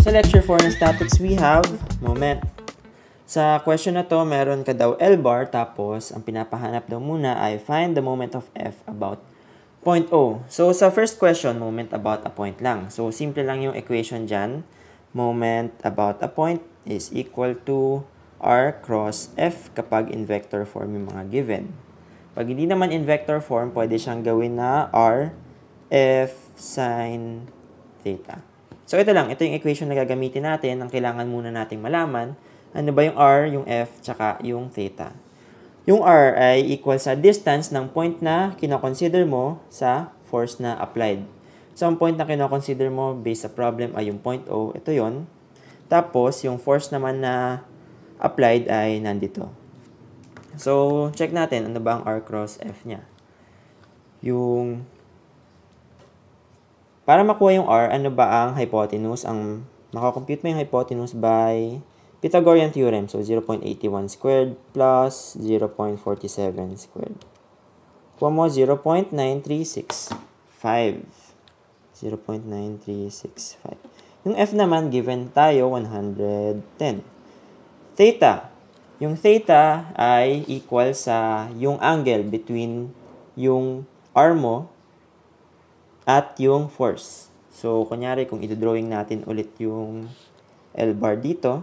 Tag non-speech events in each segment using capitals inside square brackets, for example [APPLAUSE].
Sa lecture 4 na statics, we have, moment, sa question na to, meron ka daw L bar, tapos ang pinapahanap daw muna ay find the moment of F about point O. So sa first question, moment about a point lang. So simple lang yung equation dyan. Moment about a point is equal to R cross F kapag in vector form yung mga given. Pag hindi naman in vector form, pwede siyang gawin na R, F, sine theta. So, ito lang. Ito yung equation na gagamitin natin. Ang kailangan muna nating malaman. Ano ba yung r, yung f, tsaka yung theta. Yung r ay equal sa distance ng point na kinoconsider mo sa force na applied. So, ang point na kinoconsider mo based sa problem ay yung point O. Ito yon Tapos, yung force naman na applied ay nandito. So, check natin ano ba ang r cross f niya. Yung para makuha yung R, ano ba ang hypotenuse? Ang makakompute mo yung hypotenuse by Pythagorean theorem. So, 0.81 squared plus 0.47 squared. Kuha mo 0.9365. 0.9365. Yung F naman, given tayo, 110. Theta. Yung theta ay equal sa yung angle between yung R mo at yung force. So, kunyari, kung ito-drawing natin ulit yung L-bar dito,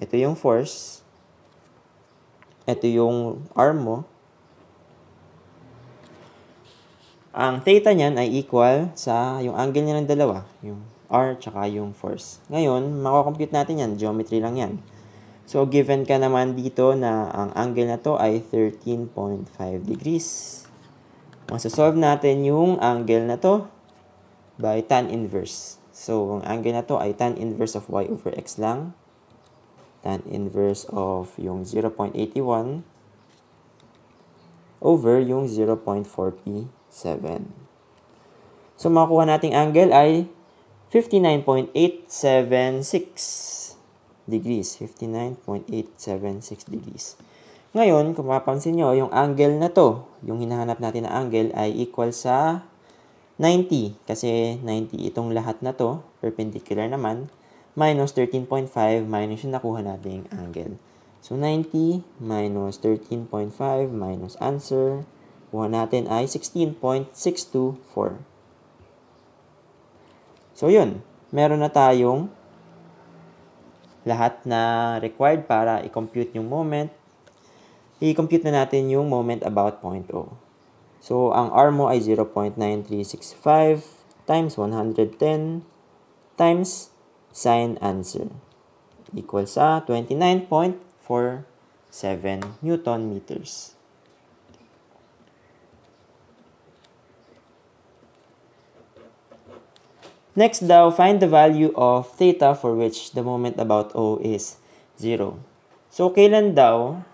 ito yung force, ito yung arm mo, ang theta niyan ay equal sa yung angle niya ng dalawa, yung R tsaka yung force. Ngayon, makocompute natin yan, geometry lang yan. So, given ka naman dito na ang angle na to ay 13.5 degrees masasolve natin yung angle na to by tan inverse. So, ang angle na to ay tan inverse of y over x lang. Tan inverse of yung 0.81 over yung 0.47. So, makukuha nating angle ay 59.876 degrees. 59.876 degrees. Ngayon, kung mapapansin nyo, yung angle na to, yung hinahanap natin na angle ay equal sa 90. Kasi 90 itong lahat na to, perpendicular naman, minus 13.5 minus yung nakuha nating angle. So, 90 minus 13.5 minus answer, kuha natin ay 16.624. So, yun. Meron na tayong lahat na required para i-compute yung moment, i-compute na natin yung moment about 0.0. So, ang R mo ay 0.9365 times 110 times sign answer equal sa 29.47 newton meters. Next daw, find the value of theta for which the moment about O is 0. So, kailan daw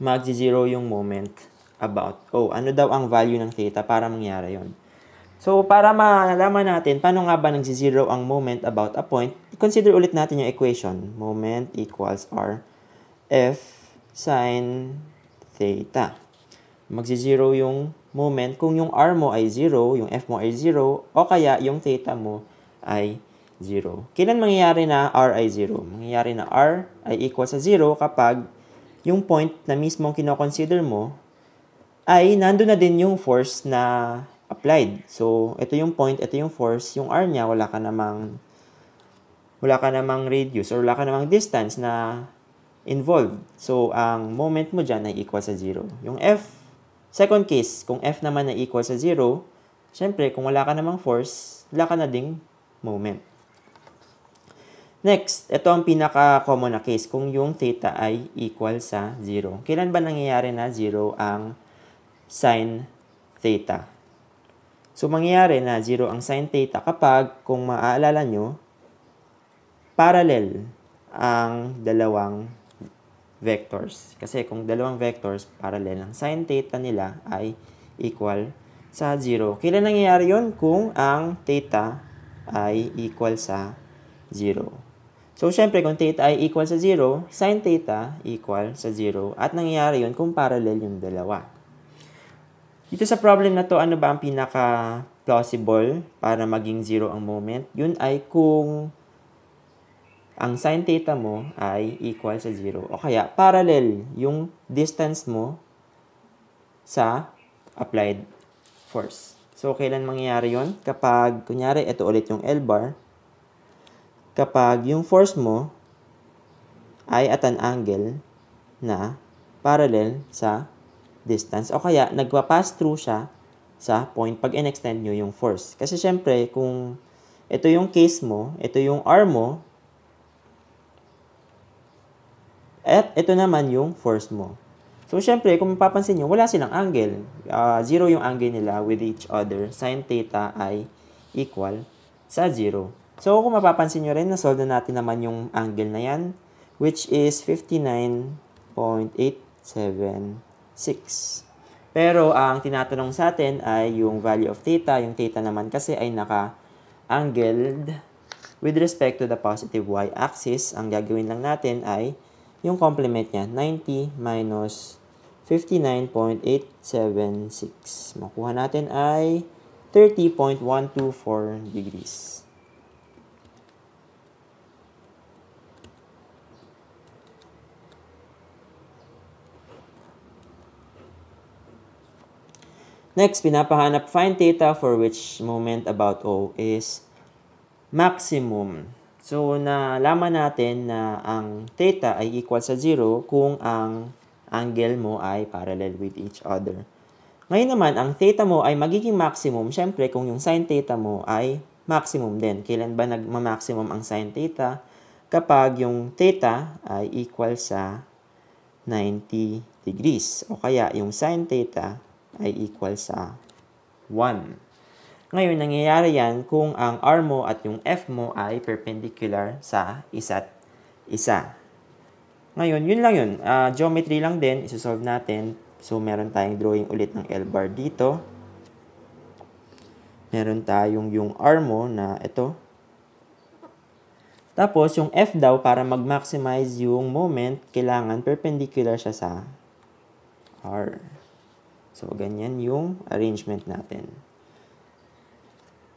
magzi-zero yung moment about, oh, ano daw ang value ng theta para mangyari yon. So, para malaman natin paano nga ba nagsi-zero ang moment about a point, consider ulit natin yung equation. Moment equals R F sine theta. Magsi-zero yung moment kung yung R mo ay 0, yung F mo ay 0, o kaya yung theta mo ay 0. Kailan mangyayari na R ay 0? Mangyayari na R ay equal sa 0 kapag yung point na mismo kinoconsider mo, ay nando na din yung force na applied. So, ito yung point, ito yung force, yung R niya, wala ka namang wala ka namang radius or wala ka namang distance na involved. So, ang moment mo dyan ay equal sa 0. Yung F, second case, kung F naman ay equal sa 0, syempre, kung wala ka namang force, wala ka na ding moment. Next, ito ang pinaka-common na case kung yung theta ay equal sa 0. Kailan ba nangyayari na 0 ang sine theta? So, mangyayari na 0 ang sine theta kapag, kung maaalala nyo, parallel ang dalawang vectors. Kasi kung dalawang vectors, parallel ang sine theta nila ay equal sa 0. Kailan nangyayari yon Kung ang theta ay equal sa 0. So, syempre, kung theta ay equal sa 0, sin theta equal sa 0. At nangyayari yun kung parallel yung dalawa. Dito sa problem na to, ano ba ang pinaka-plausible para maging 0 ang moment? Yun ay kung ang sin theta mo ay equal sa 0. O kaya, parallel yung distance mo sa applied force. So, kailan mangyayari yon Kapag, kunyari, ito ulit yung L-bar, kapag yung force mo ay at an angle na parallel sa distance. O kaya, nagpa-pass through siya sa point pag in-extend nyo yung force. Kasi syempre, kung ito yung case mo, ito yung arm mo, at ito naman yung force mo. So, syempre, kung mapapansin nyo, wala silang angle. Uh, zero yung angle nila with each other. Sin theta ay equal sa zero. So, kung mapapansin nyo rin, nasolve na natin naman yung angle na yan, which is 59.876. Pero, ang tinatanong sa atin ay yung value of theta. Yung theta naman kasi ay naka-angled with respect to the positive y-axis. Ang gagawin lang natin ay yung complement niya, 90 minus 59.876. Makuha natin ay 30.124 degrees. Next, pinapahanap find theta for which moment about O is maximum. So, nalaman natin na ang theta ay equal sa 0 kung ang angle mo ay parallel with each other. Ngayon naman, ang theta mo ay magiging maximum, syempre, kung yung sine theta mo ay maximum din. Kailan ba nagma-maximum ang sine theta? Kapag yung theta ay equal sa 90 degrees. O kaya, yung sine theta ay equal sa 1. Ngayon, nangyayari yan kung ang R mo at yung F mo ay perpendicular sa isa't isa. Ngayon, yun lang yun. Uh, geometry lang din, isosolve natin. So, meron tayong drawing ulit ng L-bar dito. Meron tayong yung R mo na ito. Tapos, yung F daw, para mag-maximize yung moment, kailangan perpendicular siya sa R. So, ganyan yung arrangement natin.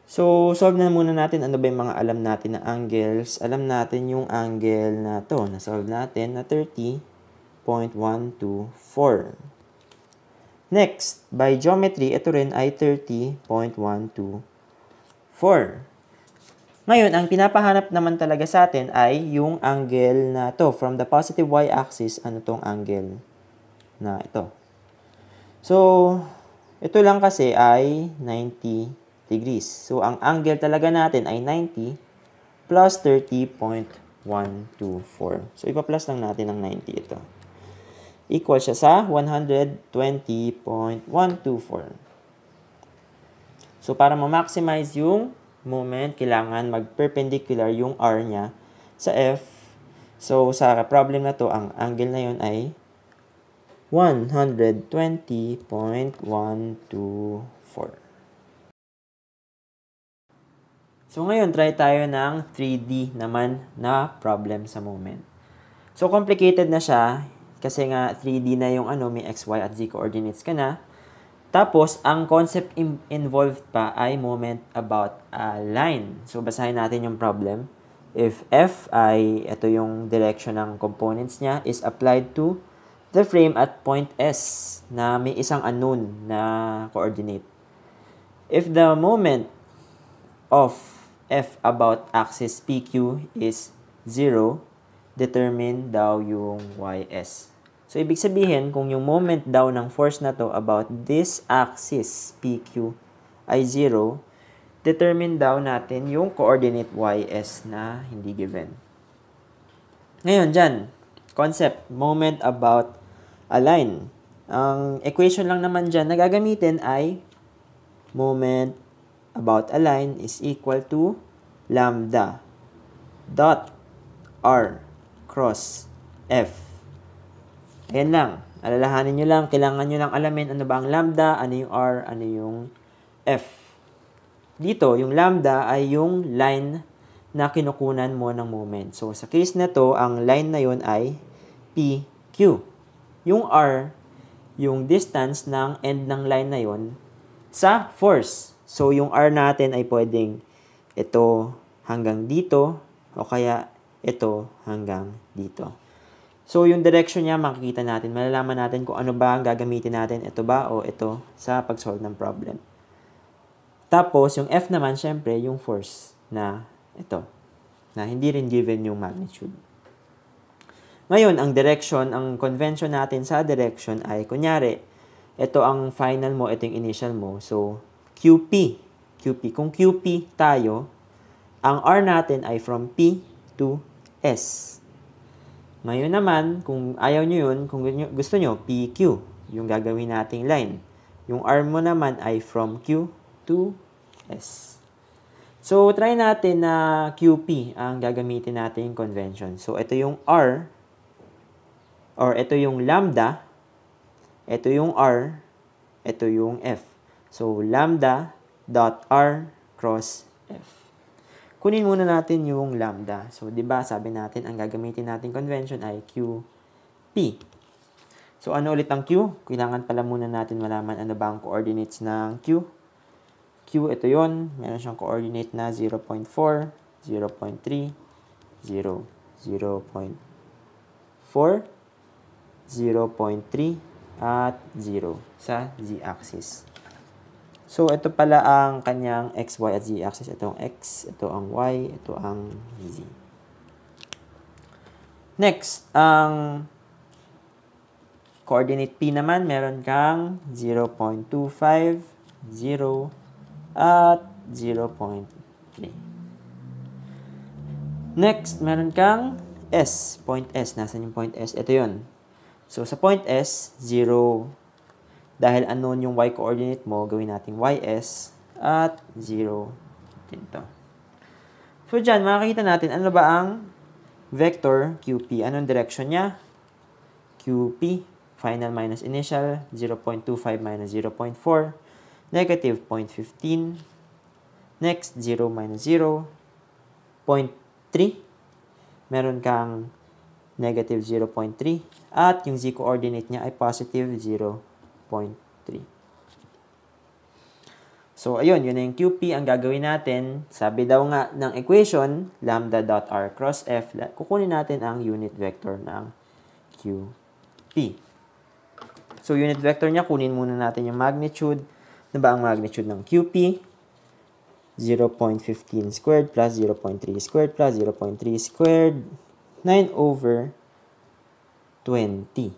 So, solve na muna natin ano ba yung mga alam natin na angles. Alam natin yung angle na to. Na-solve natin na 30.124. Next, by geometry, ito rin ay 30.124. Ngayon, ang pinapahanap naman talaga sa atin ay yung angle na to. From the positive y-axis, ano tong angle na ito? So, ito lang kasi ay 90 degrees. So, ang angle talaga natin ay 90 plus 30.124. So, ipa-plus lang natin ang 90 ito. Equal siya sa 120.124. So, para ma-maximize yung moment, kailangan mag-perpendicular yung R niya sa F. So, sa problem na to, ang angle na yon ay 120.124. So ngayon, try tayo ng 3D naman na problem sa moment. So complicated na siya kasi nga 3D na yung ano, may x, y at z coordinates ka na. Tapos, ang concept involved pa ay moment about a line. So basahin natin yung problem. If f ay ito yung direction ng components niya is applied to the frame at point S na may isang unknown na coordinate. If the moment of F about axis PQ is 0, determine daw yung YS. So, ibig sabihin, kung yung moment daw ng force na to about this axis PQ ay 0, determine daw natin yung coordinate YS na hindi given. Ngayon, dyan, concept, moment about align. Ang equation lang naman dyan na gagamitin ay moment about a line is equal to lambda dot r cross f. Ayan lang. Alalahanin nyo lang. Kailangan nyo lang alamin ano ba ang lambda, ano yung r, ano yung f. Dito, yung lambda ay yung line na kinukunan mo ng moment. So, sa case na to, ang line na yon ay PQ yung r, yung distance ng end ng line na yon sa force. So, yung r natin ay pwedeng ito hanggang dito o kaya ito hanggang dito. So, yung direction niya makikita natin. Malalaman natin kung ano ba ang gagamitin natin. Ito ba o ito sa pag-solve ng problem. Tapos, yung F naman, syempre, yung force na ito. Na hindi rin given yung magnitude. Ngayon, ang direction, ang convention natin sa direction ay, kunyari, ito ang final mo, ito yung initial mo. So, QP. QP. Kung QP tayo, ang R natin ay from P to S. Ngayon naman, kung ayaw nyo yun, kung gusto nyo, PQ, yung gagawin nating line. Yung R mo naman ay from Q to S. So, try natin na QP ang gagamitin natin yung convention. So, ito yung R or ito yung lambda, ito yung r, ito yung f. So, lambda dot r cross f. Kunin muna natin yung lambda. So, di ba sabi natin, ang gagamitin natin convention ay q, p. So, ano ulit ang q? Kailangan pala muna natin malaman ano ba ang coordinates ng q. q, ito yon Meron siyang coordinate na 0.4, 0.3, 0, 0.4, 0.3 at 0 sa z-axis. So, ito pala ang kanyang x, y at z-axis. Ito ang x, ito ang y, ito ang z. Next, ang coordinate p naman, meron kang 0.25, 0, at 0.3. Next, meron kang S. Point S. Nasaan yung point S? Ito yon So, sa point S, 0. Dahil unknown yung y coordinate mo, gawin natin ys at 0. Ganito. So, dyan, makakita natin ano ba ang vector QP. Anong direction niya? QP, final minus initial, 0.25 minus 0.4, negative 0.15, next 0 minus 0, 0.3, meron kang negative 0.3 at yung z-coordinate niya ay positive 0.3. So, ayun, yun na yung QP. Ang gagawin natin, sabi daw nga ng equation, lambda dot r cross f, kukunin natin ang unit vector ng QP. So, unit vector niya, kunin muna natin yung magnitude. Ano ba ang magnitude ng QP? 0.15 squared plus 0.3 squared plus 0.3 squared 9 over 20.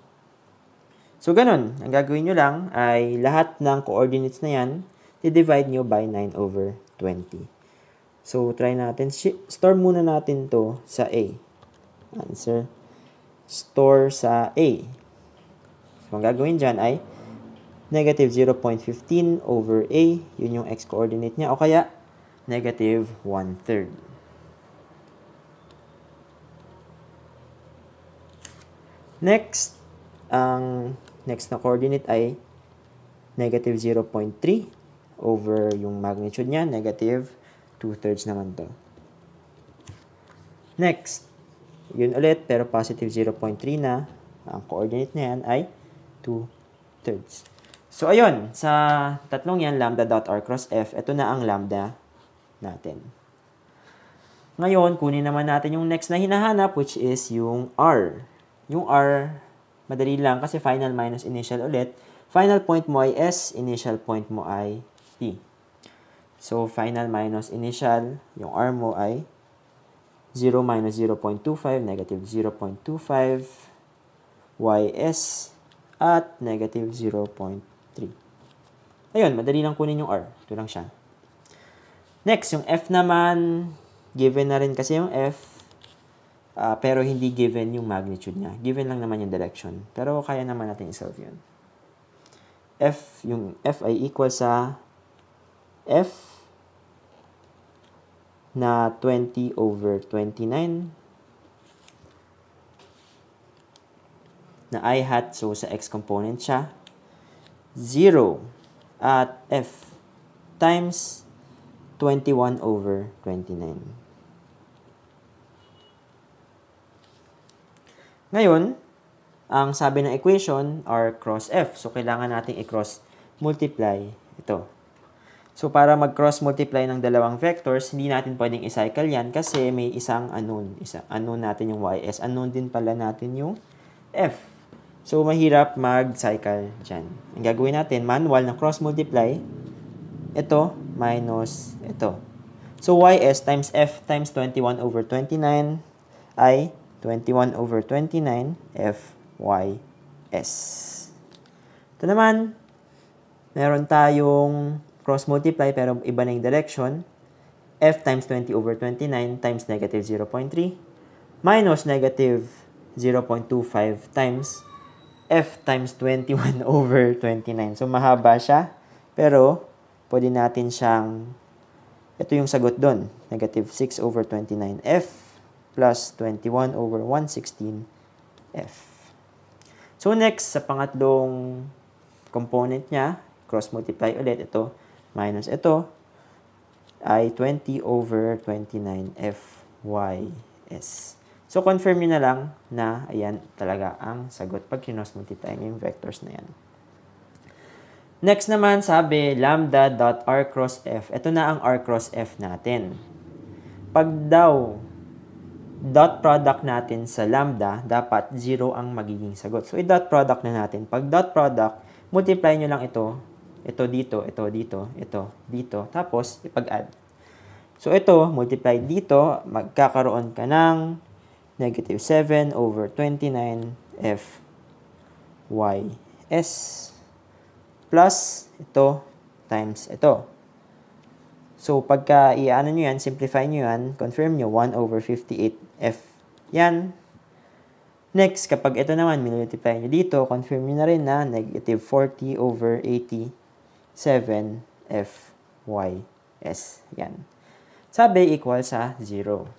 So, ganun. Ang gagawin nyo lang ay lahat ng coordinates na yan, i-divide nyo by 9 over 20. So, try natin. Store muna natin to sa A. Answer. Store sa A. So, ang gagawin dyan ay negative 0.15 over A. Yun yung x-coordinate niya. O kaya, negative 1 third. Next, ang next na coordinate ay negative 0.3 over yung magnitude niya, negative 2 thirds naman to. Next, yun ulit pero positive 0.3 na ang coordinate na yan ay 2 thirds. So, ayun, sa tatlong yan, lambda dot r cross f, ito na ang lambda natin. Ngayon, kunin naman natin yung next na hinahanap, which is yung r. Yung R, madali lang kasi final minus initial ulit. Final point mo ay S, initial point mo ay T. So, final minus initial, yung R mo ay 0 minus 0.25, negative 0.25, YS, at negative 0.3. Ayun, madali lang kunin yung R. Ito lang siya. Next, yung F naman, given na rin kasi yung F, Uh, pero hindi given yung magnitude niya. Given lang naman yung direction. Pero kaya naman natin i-solve yun. F, yung F ay equal sa F na 20 over 29 na i hat. So, sa x component siya. 0 at F times 21 over 29. Ngayon, ang sabi ng equation are cross F. So, kailangan nating i-cross multiply ito. So, para mag-cross multiply ng dalawang vectors, hindi natin pwedeng i-cycle yan kasi may isang unknown. Isa, unknown natin yung ys. Unknown din pala natin yung f. So, mahirap mag-cycle dyan. Ang gagawin natin, manual na cross multiply, ito minus ito. So, ys times f times 21 over 29 ay 21 over 29 FYS. Ito naman, meron tayong cross multiply pero iba na yung direction. F times 20 over 29 times negative 0.3 minus negative 0.25 times F times 21 [LAUGHS] over 29. So, mahaba siya. Pero, pwede natin siyang, ito yung sagot doon. Negative 6 over 29 F plus 21 over 116F. So next, sa pangatlong component niya, cross multiply ulit, ito minus ito ay 20 over 29 F Y S. So, confirm nyo na lang na ayan talaga ang sagot pag kinos multiply yung vectors na yan. Next naman, sabi lambda dot r cross f. Ito na ang r cross f natin. Pag daw dot product natin sa lambda, dapat 0 ang magiging sagot. So, i-dot product na natin. Pag dot product, multiply nyo lang ito, ito dito, ito dito, ito dito, tapos ipag-add. So, ito, multiply dito, magkakaroon ka ng negative 7 over 29f y s plus ito times ito. So, pagka i-ano nyo yan, simplify nyo yan, confirm nyo 1 over 58F. Yan. Next, kapag ito naman, multiply nyo dito, confirm nyo na rin na negative 40 over 87FYS. Yan. Sabi, equal sa 0.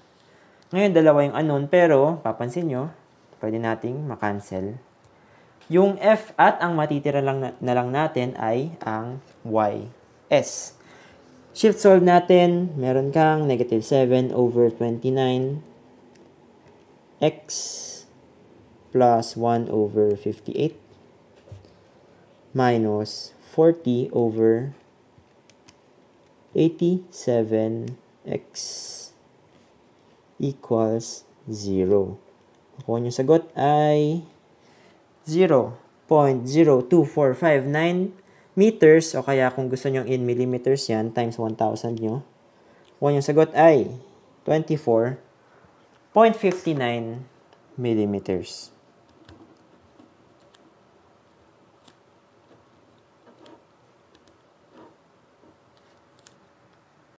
Ngayon, dalawa yung unknown, pero papansin nyo, pwede nating makancel. Yung F at ang matitira lang na, na lang natin ay ang YS. Shift solve natin, meron kang negative 7 over 29 x plus 1 over 58 minus 40 over 87x equals 0. Ako yung sagot ay 0.02459 meters, o kaya kung gusto nyo in millimeters yan, times 1,000 nyo, kung yung sagot ay 24.59 millimeters.